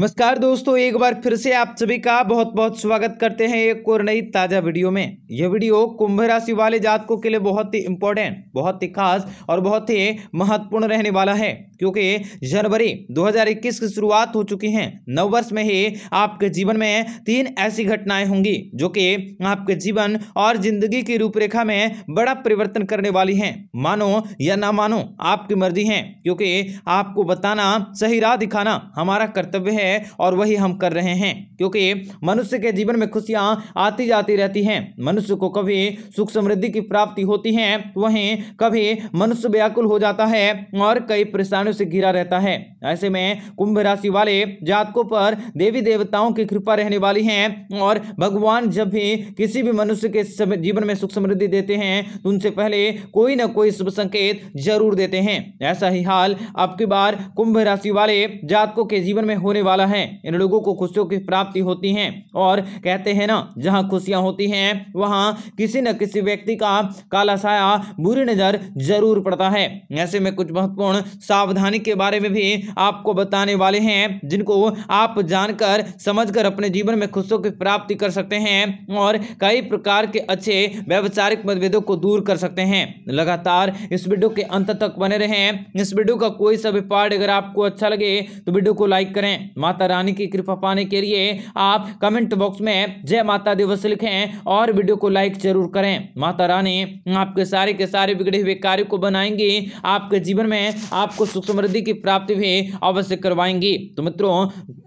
नमस्कार दोस्तों एक बार फिर से आप सभी का बहुत बहुत स्वागत करते हैं एक और नई ताज़ा वीडियो में यह वीडियो कुंभ राशि वाले जातकों के लिए बहुत ही इंपॉर्टेंट बहुत ही खास और बहुत ही महत्वपूर्ण रहने वाला है क्योंकि जनवरी 2021 की शुरुआत हो चुकी है नव वर्ष में ही आपके जीवन में तीन ऐसी घटनाएं होंगी जो कि आपके जीवन और जिंदगी की रूपरेखा में बड़ा परिवर्तन करने वाली हैं मानो या ना मानो आपकी मर्जी है क्योंकि आपको बताना सही राह दिखाना हमारा कर्तव्य है है और वही हम कर रहे हैं क्योंकि मनुष्य के जीवन में खुशियाँ आती जाती रहती हैं मनुष्य को कभी सुख समृद्धि की प्राप्ति होती है वहीं कभी मनुष्य व्याकुल हो जाता है और कई परेशानियों से घिरा रहता है ऐसे में कुंभ राशि वाले जातकों पर देवी देवताओं की कृपा रहने वाली है और भगवान जब भी किसी भी मनुष्य के जीवन में सुख समृद्धि देते हैं तो उनसे पहले कोई ना कोई शुभ संकेत जरूर देते हैं ऐसा ही हाल अब की बार कुंभ राशि वाले जातकों के जीवन में होने वाला वाला है इन लोगों को खुशियों की प्राप्ति होती है और कहते हैं ना जहाँ खुशियाँ होती हैं वहाँ किसी न किसी व्यक्ति का काला साया बुरी नज़र जरूर पड़ता है ऐसे में कुछ महत्वपूर्ण सावधानी के बारे में भी आपको बताने वाले हैं जिनको आप जानकर समझकर अपने जीवन में खुशियों की प्राप्ति कर सकते हैं और कई प्रकार के अच्छे व्यवसायिक मतभेदों को दूर कर सकते हैं लगातार इस वीडियो के अंत तक बने रहें इस वीडियो का कोई सा भी पार्ट अगर आपको अच्छा लगे तो वीडियो को लाइक करें माता रानी की कृपा पाने के लिए आप कमेंट बॉक्स में जय माता दिवस लिखें और वीडियो को लाइक जरूर करें माता रानी आपके सारे के सारे बिगड़े हुए कार्य को बनाएंगी आपके जीवन में आपको सुख समृद्धि की प्राप्ति भी अवश्य करवाएंगी तो मित्रों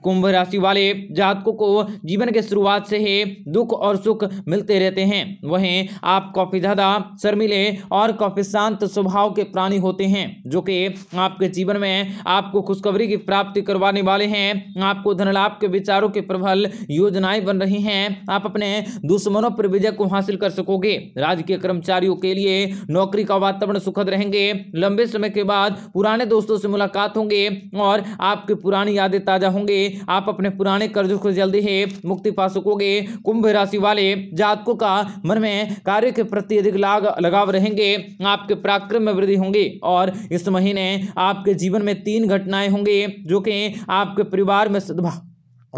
कुंभ राशि वाले जातकों को जीवन के शुरुआत से ही दुख और सुख मिलते रहते हैं वहीं आप काफ़ी ज़्यादा शर्मिले और काफ़ी शांत स्वभाव के प्राणी होते हैं जो कि आपके जीवन में आपको खुशखबरी की प्राप्ति करवाने वाले हैं आपको धन लाभ के विचारों के प्रबल योजनाएं बन रही हैं आप अपने दुश्मनों पर विजय को हासिल कर सकोगे राजकीय कर्मचारियों के लिए नौकरी का वातावरण सुखद रहेंगे लंबे समय के बाद पुराने दोस्तों से मुलाकात होंगे और आपकी पुरानी यादें ताज़ा होंगे आप अपने पुराने कर्जों को जल्दी ही मुक्ति पा सकोगे कुंभ राशि वाले जातकों का मन में कार्य के प्रति अधिक लाग लगाव रहेंगे आपके पराक्रम में वृद्धि होंगी और इस महीने आपके जीवन में तीन घटनाएं होंगी जो कि आपके परिवार में सद्भाव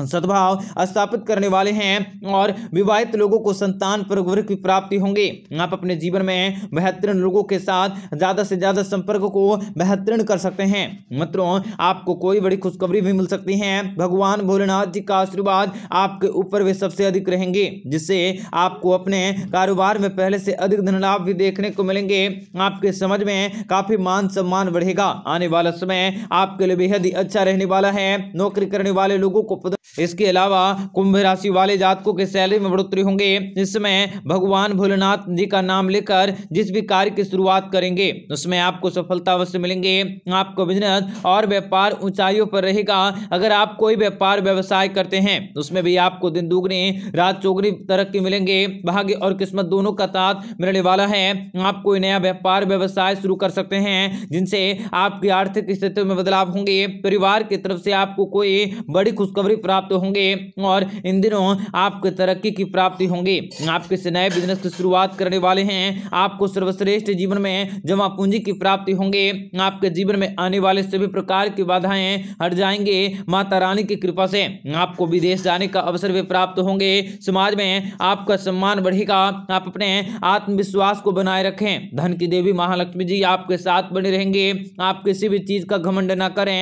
सद्भाव स्थापित करने वाले हैं और विवाहित लोगों को संतान पर की प्राप्ति होंगे आप अपने जीवन में बेहतरीन लोगों के साथ ज़्यादा से ज़्यादा संपर्क को बेहतरीन कर सकते हैं मित्रों आपको कोई बड़ी खुशखबरी भी मिल सकती है भगवान भोलेनाथ जी का आशीर्वाद आपके ऊपर वे सबसे अधिक रहेंगे जिससे आपको अपने कारोबार में पहले से अधिक धन लाभ भी देखने को मिलेंगे आपके समझ में काफ़ी मान सम्मान बढ़ेगा आने वाला समय आपके लिए बेहद ही अच्छा रहने वाला है नौकरी करने वाले लोगों को इसके अलावा कुंभ राशि वाले जातकों के सैलरी में बढ़ोतरी होंगे इसमें भगवान भोलेनाथ जी का नाम लेकर जिस भी कार्य की शुरुआत करेंगे उसमें आपको सफलता अवश्य मिलेंगे आपको बिजनेस और व्यापार ऊंचाइयों पर रहेगा अगर आप कोई व्यापार व्यवसाय करते हैं उसमें भी आपको दिन दोगुनी रात चौगनी तरक्की मिलेंगे भाग्य और किस्मत दोनों का साथ मिलने वाला है आप कोई नया व्यापार व्यवसाय शुरू कर सकते हैं जिनसे आपकी आर्थिक स्थिति में बदलाव होंगे परिवार की तरफ से आपको कोई बड़ी खुशखबरी प्राप्त प्राप्त होंगे और इन दिनों आपको तरक्की की प्राप्ति होंगी आप किसी नए बिजनेस की शुरुआत करने वाले हैं आपको सर्वश्रेष्ठ जीवन में जमा पूंजी की प्राप्ति होंगे आपके जीवन में आने वाले सभी प्रकार की बाधाएं हट जाएंगे माता रानी की कृपा से आपको विदेश जाने का अवसर भी प्राप्त होंगे समाज में आपका सम्मान बढ़ेगा आप अपने आत्मविश्वास को बनाए रखें धन की देवी महालक्ष्मी जी आपके साथ बने रहेंगे आप किसी भी चीज का घमंड ना करें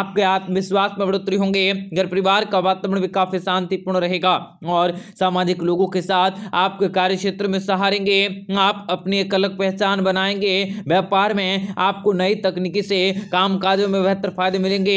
आपके आत्मविश्वास में बढ़ोतरी होंगे घर परिवार का का वातावरण भी काफ़ी शांतिपूर्ण रहेगा और सामाजिक लोगों के साथ आपके कार्य क्षेत्र में सहारेंगे आप अपनी एक अलग पहचान बनाएंगे व्यापार में आपको नई तकनीकी से काम काजों में बेहतर फायदे मिलेंगे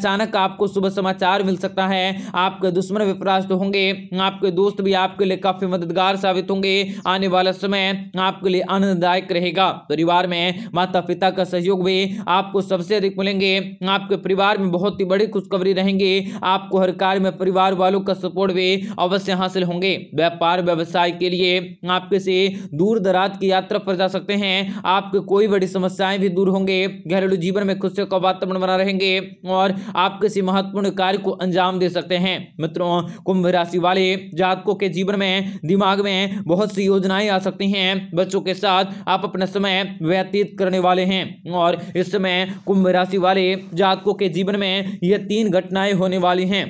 अचानक आपको शुभ समाचार मिल सकता है आपके दुश्मन भी परास्त होंगे आपके दोस्त भी आपके लिए काफ़ी मददगार साबित होंगे आने वाला समय आपके लिए आनंददायक रहेगा परिवार में माता पिता का सहयोग भी आपको सबसे अधिक मिलेंगे आपके परिवार में बहुत ही बड़ी खुशखबरी रहेंगे आपको हर कार्य में परिवार वालों का सपोर्ट भी अवश्य हासिल होंगे व्यापार व्यवसाय के लिए आप किसी दूर दराज की यात्रा पर जा सकते हैं आपके कोई बड़ी समस्याएं भी दूर होंगे घरेलू जीवन में खुशियों का वातावरण बना रहेंगे और आप किसी महत्वपूर्ण कार्य को अंजाम दे सकते हैं मित्रों कुंभ राशि वाले जातकों के जीवन में दिमाग में बहुत सी योजनाएं आ सकती हैं बच्चों के साथ आप अपना समय व्यतीत करने वाले हैं और इस समय कुंभ राशि वाले जातकों के जीवन में ये तीन घटनाएं होने वाली हैं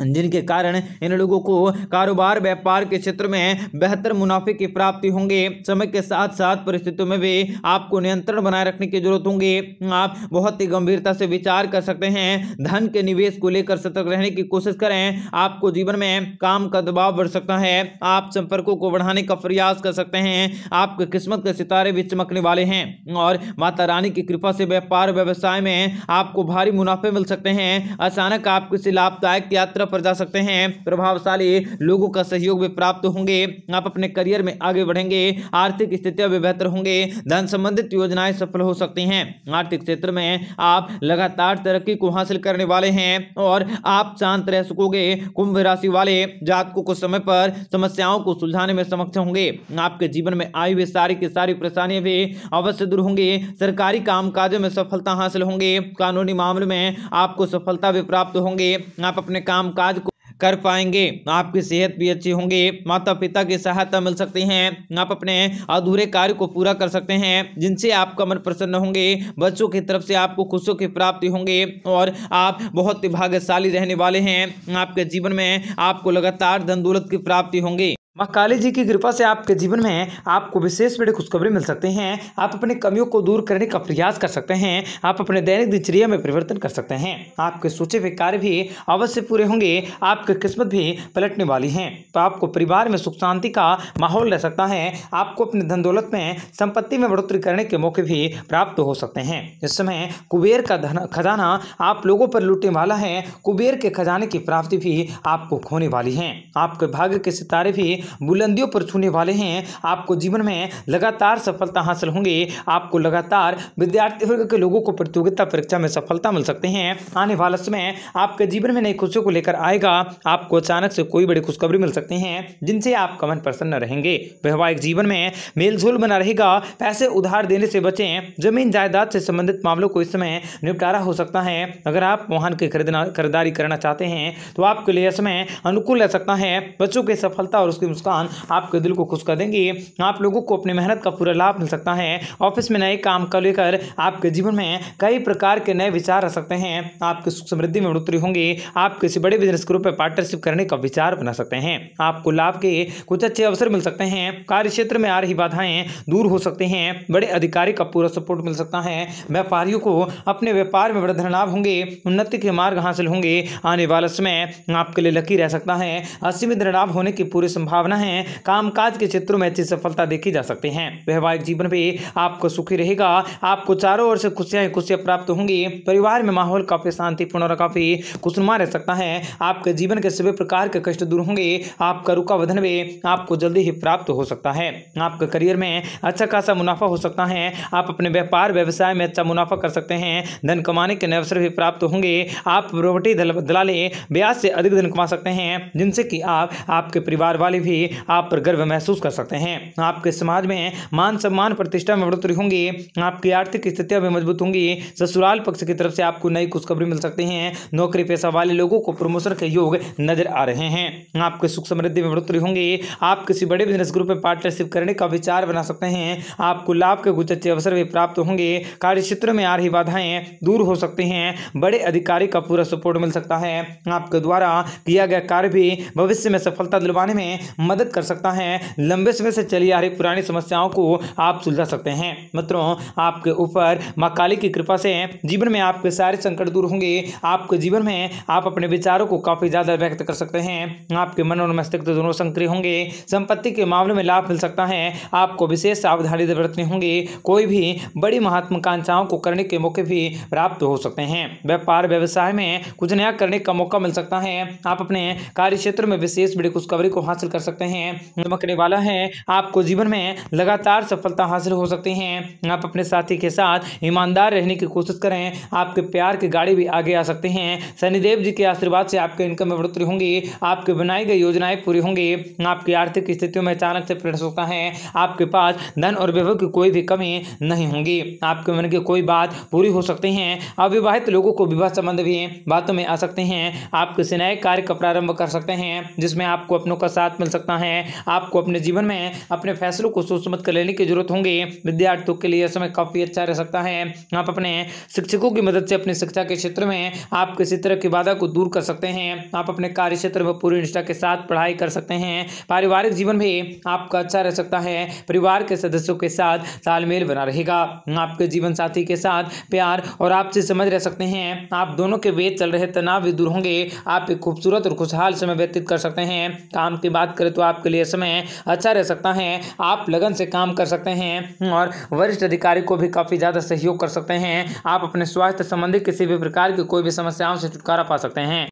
जिनके कारण इन लोगों को कारोबार व्यापार के क्षेत्र में बेहतर मुनाफे की प्राप्ति होंगे समय के साथ साथ परिस्थितियों में भी आपको नियंत्रण बनाए रखने की जरूरत होंगी आप बहुत ही गंभीरता से विचार कर सकते हैं धन के निवेश को लेकर सतर्क रहने की कोशिश करें आपको जीवन में काम का दबाव बढ़ सकता है आप संपर्कों को बढ़ाने का प्रयास कर सकते हैं आपके किस्मत के सितारे भी चमकने वाले हैं और माता रानी की कृपा से व्यापार व्यवसाय में आपको भारी मुनाफे मिल सकते हैं अचानक आप किसी लाभदायक यात्रा तरफ पर जा सकते हैं प्रभावशाली लोगों का सहयोग भी प्राप्त होंगे आप अपने करियर में आगे बढ़ेंगे आर्थिक स्थितियां भी बेहतर होंगे धन संबंधित योजनाएं सफल हो सकती हैं आर्थिक क्षेत्र में आप लगातार तरक्की को हासिल करने वाले हैं और आप शांत रह सकोगे कुंभ राशि वाले जातकों को समय पर समस्याओं को सुलझाने में समक्ष होंगे आपके जीवन में आई हुई सारी की सारी परेशानियां भी अवश्य दूर होंगे सरकारी काम में सफलता हासिल होंगे कानूनी मामले में आपको सफलता भी प्राप्त होंगे आप अपने काम कामकाज को कर पाएंगे आपकी सेहत भी अच्छी होंगी माता पिता की सहायता मिल सकती है आप अपने अधूरे कार्य को पूरा कर सकते हैं जिनसे आपका मन प्रसन्न होंगे बच्चों की तरफ से आपको खुशियों की प्राप्ति होंगे और आप बहुत ही भाग्यशाली रहने वाले हैं आपके जीवन में आपको लगातार धन दौलत की प्राप्ति होंगी माँ काली जी की कृपा से आपके जीवन में आपको विशेष बड़े खुशखबरी मिल सकते हैं आप अपनी कमियों को दूर करने का प्रयास कर सकते हैं आप अपने दैनिक दिनचर्या में परिवर्तन कर सकते हैं आपके सोचे हुए कार्य भी अवश्य पूरे होंगे आपकी किस्मत भी पलटने वाली है तो आपको परिवार में सुख शांति का माहौल रह सकता है आपको अपने धन दौलत में संपत्ति में बढ़ोतरी करने के मौके भी प्राप्त हो सकते हैं इस समय कुबेर का खजाना आप लोगों पर लूटने वाला है कुबेर के खजाने की प्राप्ति भी आपको खोने वाली है आपके भाग्य के सितारे भी बुलंदियों पर छूने वाले हैं आपको जीवन में लगातार सफलता हासिल होंगे आपको लगातार विद्यार्थी वर्ग के लोगों को प्रतियोगिता परीक्षा में सफलता मिल सकते हैं आने वाले समय आपके जीवन में नई खुशियों को लेकर आएगा आपको अचानक से कोई बड़ी खुशखबरी मिल सकती है जिनसे आप कमन प्रसन्न रहेंगे वैवाहिक जीवन में मेलझोल बना रहेगा पैसे उधार देने से बचे जमीन जायदाद से संबंधित मामलों को इस समय निपटारा हो सकता है अगर आप वाहन की खरीदना खरीदारी करना चाहते हैं तो आपके लिए समय अनुकूल रह सकता है बच्चों की सफलता और उसकी मुस्कान आपके दिल को खुश कर देंगे आप लोगों को अपनी मेहनत का पूरा लाभ मिल सकता है ऑफिस में नए काम को लेकर आपके जीवन में कई प्रकार के नए विचार आ सकते हैं आपकी सुख समृद्धि में बढ़ोतरी होंगी आप किसी बड़े बिजनेस ग्रुप में पार्टनरशिप करने का विचार बना सकते हैं आपको लाभ के कुछ अच्छे अवसर मिल सकते हैं कार्य क्षेत्र में आ रही बाधाएं दूर हो सकते हैं बड़े अधिकारी का पूरा सपोर्ट मिल सकता है व्यापारियों को अपने व्यापार में बड़े धन लाभ होंगे उन्नति के मार्ग हासिल होंगे आने वाले समय आपके लिए लकी रह सकता है असीमित धन लाभ होने की पूरी संभावना संभावना है कामकाज के क्षेत्रों में अच्छी सफलता देखी जा सकती है वैवाहिक जीवन भी आपको सुखी रहेगा आपको चारों ओर से खुशियां खुशियां प्राप्त होंगी परिवार में माहौल काफी शांतिपूर्ण और काफी खुशनुमा रह सकता है आपके जीवन के सभी प्रकार के कष्ट दूर होंगे आपका रुका वधन भी आपको जल्दी ही प्राप्त हो सकता है आपके करियर में अच्छा खासा मुनाफा हो सकता है आप अपने व्यापार व्यवसाय में अच्छा मुनाफा कर सकते हैं धन कमाने के नए अवसर भी प्राप्त होंगे आप प्रॉपर्टी दलाले ब्याज से अधिक धन कमा सकते हैं जिनसे कि आप आपके परिवार वाले भी भी आप पर गर्व महसूस कर सकते हैं आपके समाज में मान सम्मान प्रतिष्ठा में बढ़ोतरी होंगी आपकी आर्थिक स्थितियां भी मजबूत होंगी ससुराल पक्ष की तरफ से आपको नई खुशखबरी मिल सकती है नौकरी पेशा वाले लोगों को प्रमोशन के योग नजर आ रहे हैं आपके सुख समृद्धि में बढ़ोतरी होंगी आप किसी बड़े बिजनेस ग्रुप में पार्टनरशिप करने का विचार बना सकते हैं आपको लाभ के कुछ अच्छे अवसर भी प्राप्त होंगे कार्य क्षेत्र में आ रही बाधाएं दूर हो सकती हैं बड़े अधिकारी का पूरा सपोर्ट मिल सकता है आपके द्वारा किया गया कार्य भी भविष्य में सफलता दिलवाने में मदद कर सकता है लंबे समय से चली आ रही पुरानी समस्याओं को आप सुलझा सकते हैं मित्रों आपके ऊपर माँ काली की कृपा से जीवन में आपके सारे संकट दूर होंगे आपके जीवन में आप अपने विचारों को काफ़ी ज़्यादा व्यक्त कर सकते हैं आपके मन और मस्तिष्क दोनों सक्रिय होंगे संपत्ति के मामले में लाभ मिल सकता है आपको विशेष सावधानी बरतनी होंगी कोई भी बड़ी महत्वाकांक्षाओं को करने के मौके भी प्राप्त हो सकते हैं व्यापार व्यवसाय में कुछ नया करने का मौका मिल सकता है आप अपने कार्य क्षेत्र में विशेष बड़ी खुशखबरी को हासिल कर सकते सकते हैं चमकने वाला है आपको जीवन में लगातार सफलता हासिल हो सकती है आप अपने साथी के साथ ईमानदार रहने की कोशिश करें आपके प्यार की गाड़ी भी आगे आ सकते हैं शनिदेव जी के आशीर्वाद से आपके इनकम में बढ़ोतरी होंगी आपके बनाई गई योजनाएं पूरी होंगी आपकी आर्थिक स्थितियों में अचानक से प्रेरित होता है आपके पास धन और वैभव की कोई भी कमी नहीं होंगी आपके मन की कोई बात पूरी हो सकती है अविवाहित लोगों को विवाह संबंध भी बातों में आ सकते हैं आपके किसी कार्य का प्रारंभ कर सकते हैं जिसमें आपको अपनों का साथ मिल सकता है आपको अपने जीवन में अपने फैसलों को सोच समझ कर लेने की जरूरत होंगे विद्यार्थियों के लिए समय काफ़ी अच्छा रह सकता है आप अपने शिक्षकों की मदद से अपनी शिक्षा के क्षेत्र में आप किसी तरह की बाधा को दूर कर सकते हैं आप अपने कार्य क्षेत्र में पूरी निष्ठा के साथ पढ़ाई कर सकते हैं पारिवारिक जीवन भी आपका अच्छा रह सकता है परिवार के सदस्यों के साथ तालमेल बना रहेगा आपके जीवन साथी के साथ प्यार और आपसे समझ रह सकते हैं आप दोनों के वेद चल रहे तनाव भी दूर होंगे आप एक खूबसूरत और खुशहाल समय व्यतीत कर सकते हैं काम की बात करें तो आपके लिए समय अच्छा रह सकता है आप लगन से काम कर सकते हैं और वरिष्ठ अधिकारी को भी काफ़ी ज़्यादा सहयोग कर सकते हैं आप अपने स्वास्थ्य संबंधी किसी भी प्रकार की कोई भी समस्याओं से छुटकारा पा सकते हैं